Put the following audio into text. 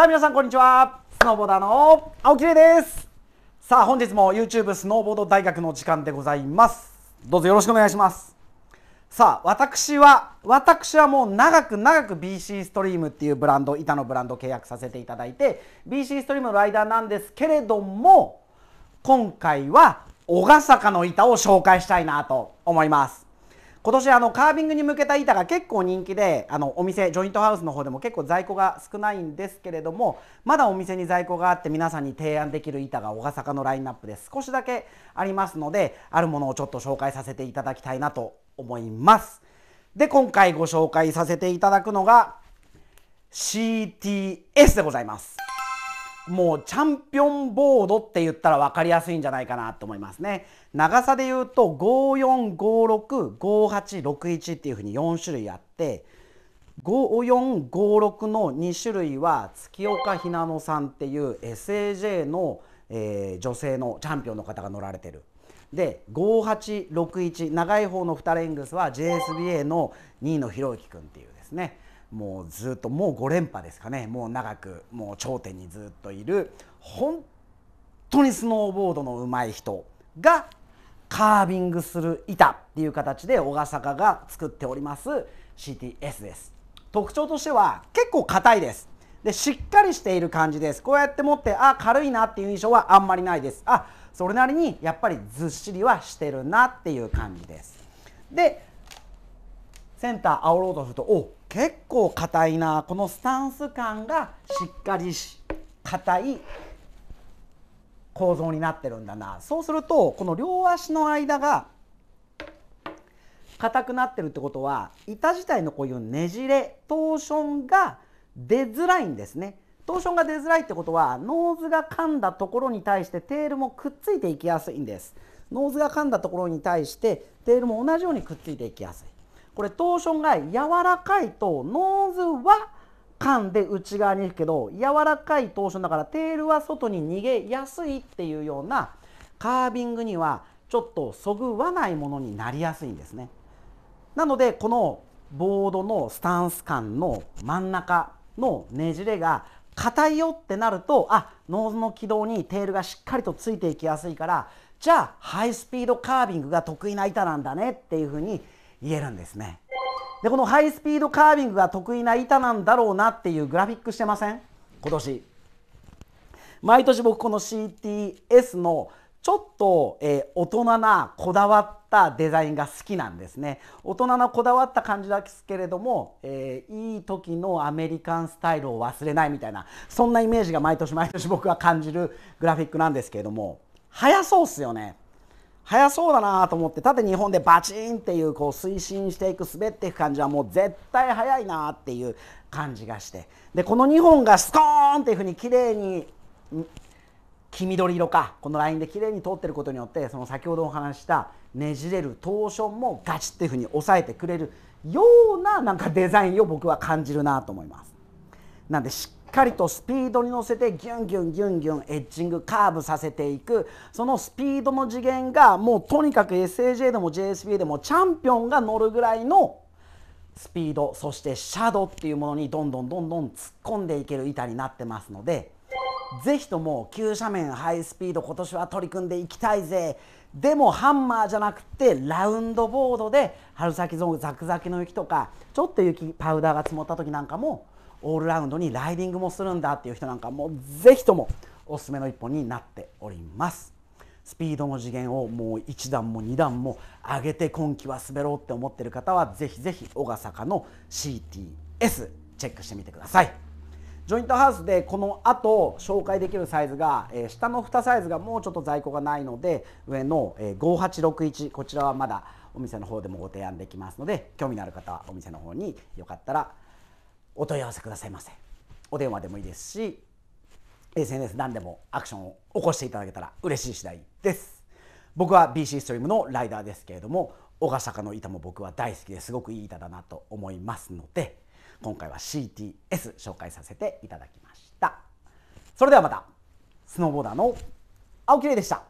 さあ皆さんこんにちはスノーボーダーの青木玲ですさあ本日も YouTube スノーボード大学の時間でございますどうぞよろしくお願いしますさあ私は私はもう長く長く BC ストリームっていうブランド板のブランド契約させていただいて BC ストリームのライダーなんですけれども今回は小笠の板を紹介したいなと思います今年あのカービングに向けた板が結構人気であのお店ジョイントハウスの方でも結構在庫が少ないんですけれどもまだお店に在庫があって皆さんに提案できる板が小笠原のラインナップで少しだけありますのであるものをちょっと紹介させていただきたいなと思います。で今回ご紹介させていただくのが CTS でございます。もうチャンピオンボードって言ったら分かりやすいんじゃないかなと思いますね長さで言うと54565861っていうふうに4種類あって5456の2種類は月岡ひなのさんっていう SAJ の、えー、女性のチャンピオンの方が乗られてるで5861長い方の2レングスは JSBA の2位のひろゆきくんっていうですねもうずっともう5連覇ですかねもう長くもう頂点にずっといる本当にスノーボードの上手い人がカービングする板っていう形で小笠原が作っております CTS です特徴としては結構硬いですでしっかりしている感じですこうやって持ってあ軽いなっていう印象はあんまりないですあそれなりにやっぱりずっしりはしてるなっていう感じですでセンターオロードするとお結構硬いなこのスタンス感がしっかりし硬い構造になってるんだなそうするとこの両足の間が硬くなってるってことは板自体のこういうねじれトーションが出づらいんですねトーションが出づらいってことはノーズが噛んだところに対してテールもくっついていきやすいんですノーズが噛んだところに対してテールも同じようにくっついていきやすいこれトーションが柔らかいとノーズは噛んで内側に行くけど柔らかいトーションだからテールは外に逃げやすいっていうようなカービングにはちょっとそぐわないものになりやすいんですね。なのでこのボードのスタンス感の真ん中のねじれが硬いよってなるとあノーズの軌道にテールがしっかりとついていきやすいからじゃあハイスピードカービングが得意な板なんだねっていうふうに言えるんですねでこのハイスピードカービングが得意な板なんだろうなっていうグラフィックしてません今年毎年僕この CTS のちょっと、えー、大人なこだわったデザインが好きなんですね大人なこだわった感じですけれども、えー、いい時のアメリカンスタイルを忘れないみたいなそんなイメージが毎年毎年僕は感じるグラフィックなんですけれども速そうっすよね早そうだなと思って縦2本でバチンっていうこう推進していく滑っていく感じはもう絶対速いなっていう感じがしてでこの2本がスコーンっていうふうに綺麗に黄緑色かこのラインで綺麗に通ってることによってその先ほどお話したねじれるトーションもガチっていうふうに抑えてくれるようななんかデザインを僕は感じるなと思います。なんでしっかりとスピードに乗せてギュンギュンギュンギュンエッジングカーブさせていくそのスピードの次元がもうとにかく SAJ でも JSB でもチャンピオンが乗るぐらいのスピードそしてシャドウっていうものにどんどんどんどん突っ込んでいける板になってますので是非とも急斜面ハイスピード今年は取り組んでいきたいぜでもハンマーじゃなくてラウンドボードで春先ゾーンザクザクの雪とかちょっと雪パウダーが積もった時なんかもオールラウンドにライディングもするんだっていう人なんかもうぜひともおすすめの一本になっておりますスピードの次元をもう1段も2段も上げて今季は滑ろうって思ってる方はぜひぜひ小笠坂の CTS チェックしてみてくださいジョイントハウスでこの後紹介できるサイズが、え下の2サイズがもうちょっと在庫がないので上の、え5861こちらはまだお店の方でもご提案できますので興味のある方はお店の方によかったらお問い合わせくださいませお電話でもいいですし SNS 何でもアクションを起こしていただけたら嬉しい次第です僕は BC ストリームのライダーですけれども小笠坂の板も僕は大好きですごくいい板だなと思いますので今回は CTS 紹介させていただきましたそれではまたスノーボーダーの青木玲でした